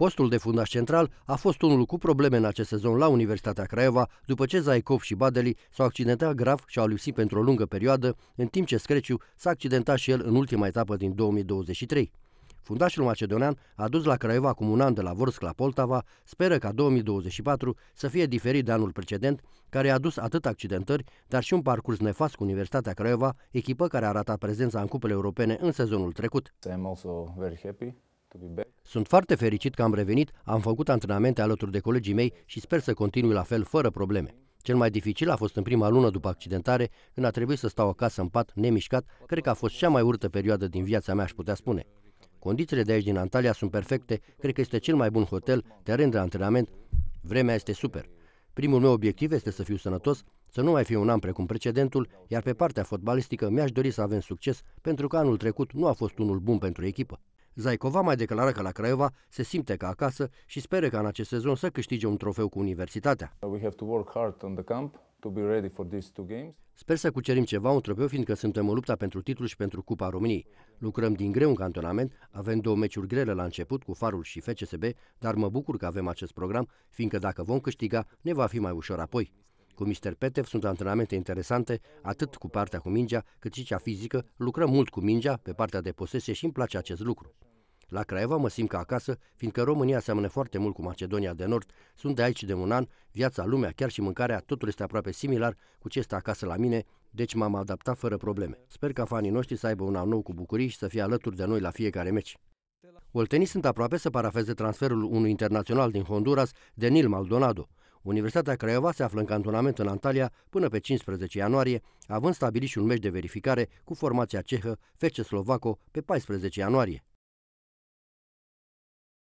Postul de fundaș central a fost unul cu probleme în acest sezon la Universitatea Craiova, după ce Zaicov și Badeli s-au accidentat grav și au lipsit pentru o lungă perioadă, în timp ce Screciu s-a accidentat și el în ultima etapă din 2023. Fundașul macedonean a dus la Craiova acum un an de la Vorsk la Poltava, speră ca 2024 să fie diferit de anul precedent, care a adus atât accidentări, dar și un parcurs nefast cu Universitatea Craiova, echipă care a ratat prezența în cupele europene în sezonul trecut. I'm also very happy sunt foarte fericit că am revenit, am făcut antrenamente alături de colegii mei și sper să continui la fel fără probleme. Cel mai dificil a fost în prima lună după accidentare, când a trebuit să stau acasă în pat, nemișcat, cred că a fost cea mai urâtă perioadă din viața mea, aș putea spune. Condițiile de aici din Antalya sunt perfecte, cred că este cel mai bun hotel, teren de antrenament, vremea este super. Primul meu obiectiv este să fiu sănătos, să nu mai fiu un an precum precedentul, iar pe partea fotbalistică mi-aș dori să avem succes, pentru că anul trecut nu a fost unul bun pentru echipă. Zaicova mai declară că la Craiova se simte ca acasă și speră ca în acest sezon să câștige un trofeu cu universitatea. Uh, Sper să cucerim ceva, un trofeu, fiindcă suntem în lupta pentru titlu și pentru Cupa României. Lucrăm din greu în cantonament, avem două meciuri grele la început cu Farul și FCSB, dar mă bucur că avem acest program, fiindcă dacă vom câștiga, ne va fi mai ușor apoi. Cu Mr. Petev sunt antrenamente interesante, atât cu partea cu mingea, cât și cea fizică. Lucrăm mult cu mingea, pe partea de posesie și îmi place acest lucru. La Craiova mă simt ca acasă, fiindcă România seamănă foarte mult cu Macedonia de Nord, sunt de aici de un an, viața, lumea, chiar și mâncarea, totul este aproape similar cu ce este acasă la mine, deci m-am adaptat fără probleme. Sper ca fanii noștri să aibă un an nou cu bucurii și să fie alături de noi la fiecare meci. Oltenii sunt aproape să parafeze transferul unui internațional din Honduras, Denil Maldonado. Universitatea Craiova se află în cantonament în Antalya până pe 15 ianuarie, având stabilit și un meci de verificare cu formația cehă Fece Slovaco pe 14 ianuarie.